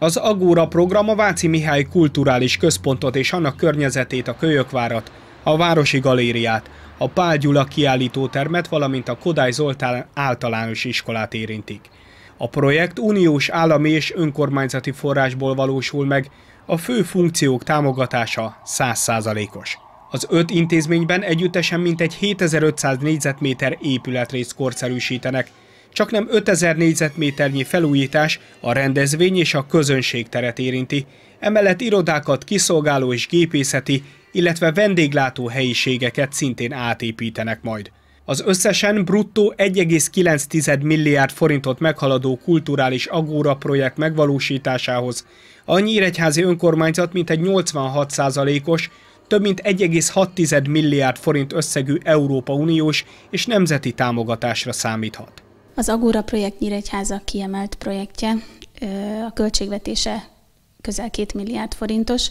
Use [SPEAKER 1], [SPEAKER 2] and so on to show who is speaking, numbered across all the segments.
[SPEAKER 1] Az Agóra program a Váci Mihály Kulturális Központot és annak környezetét, a Kölyökvárat, a Városi Galériát, a Pál Gyula kiállítótermet, valamint a Kodály Zoltán általános iskolát érintik. A projekt uniós állami és önkormányzati forrásból valósul meg, a fő funkciók támogatása 100%-os. Az öt intézményben együttesen mintegy 7500 négyzetméter épületrészt korszerűsítenek, csak nem 5000 négyzetméternyi felújítás a rendezvény és a közönség teret érinti, emellett irodákat, kiszolgáló és gépészeti, illetve vendéglátó helyiségeket szintén átépítenek majd. Az összesen bruttó 1,9 milliárd forintot meghaladó kulturális agóra projekt megvalósításához a Nyíregyházi önkormányzat mintegy 86%-os, több mint 1,6 milliárd forint összegű Európa Uniós és nemzeti támogatásra számíthat.
[SPEAKER 2] Az Agora projekt Nyíregyháza kiemelt projektje, a költségvetése közel 2 milliárd forintos,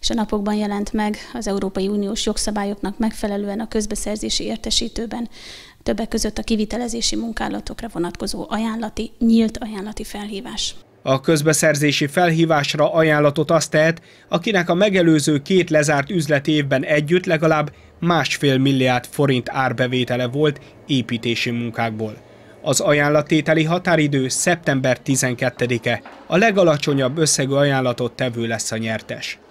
[SPEAKER 2] és a napokban jelent meg az Európai Uniós jogszabályoknak megfelelően a közbeszerzési értesítőben többek között a kivitelezési munkálatokra vonatkozó ajánlati, nyílt ajánlati felhívás.
[SPEAKER 1] A közbeszerzési felhívásra ajánlatot azt tehet, akinek a megelőző két lezárt üzleti évben együtt legalább másfél milliárd forint árbevétele volt építési munkákból. Az ajánlatételi határidő szeptember 12-e. A legalacsonyabb összegű ajánlatot tevő lesz a nyertes.